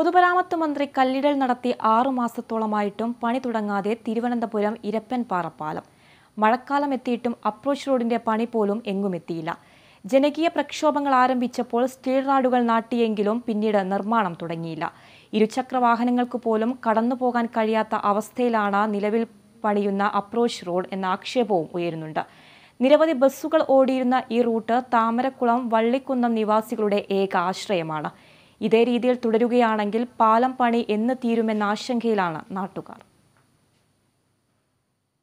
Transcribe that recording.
പൊതുമരാമത്ത് മന്ത്രി കല്ലിടൽ നടത്തി ആറുമാസത്തോളമായിട്ടും പണി തുടങ്ങാതെ തിരുവനന്തപുരം ഇരപ്പൻപാറ പാലം മഴക്കാലം എത്തിയിട്ടും അപ്രോച്ച് റോഡിന്റെ പണി പോലും എങ്ങുമെത്തിയില്ല ജനകീയ പ്രക്ഷോഭങ്ങൾ ആരംഭിച്ചപ്പോൾ സ്റ്റീൽ റാഡുകൾ നാട്ടിയെങ്കിലും പിന്നീട് നിർമ്മാണം തുടങ്ങിയില്ല ഇരുചക്ര വാഹനങ്ങൾക്ക് പോലും കടന്നുപോകാൻ കഴിയാത്ത അവസ്ഥയിലാണ് നിലവിൽ പണിയുന്ന അപ്രോച്ച് റോഡ് എന്ന ആക്ഷേപവും ഉയരുന്നുണ്ട് നിരവധി ബസ്സുകൾ ഓടിയിരുന്ന ഈ റൂട്ട് താമരക്കുളം വള്ളിക്കുന്നം നിവാസികളുടെ ഏക ആശ്രയമാണ് ഇതേ രീതിയിൽ തുടരുകയാണെങ്കിൽ പാലം പണി എന്ന് തീരുമെന്ന ആശങ്കയിലാണ് നാട്ടുകാർ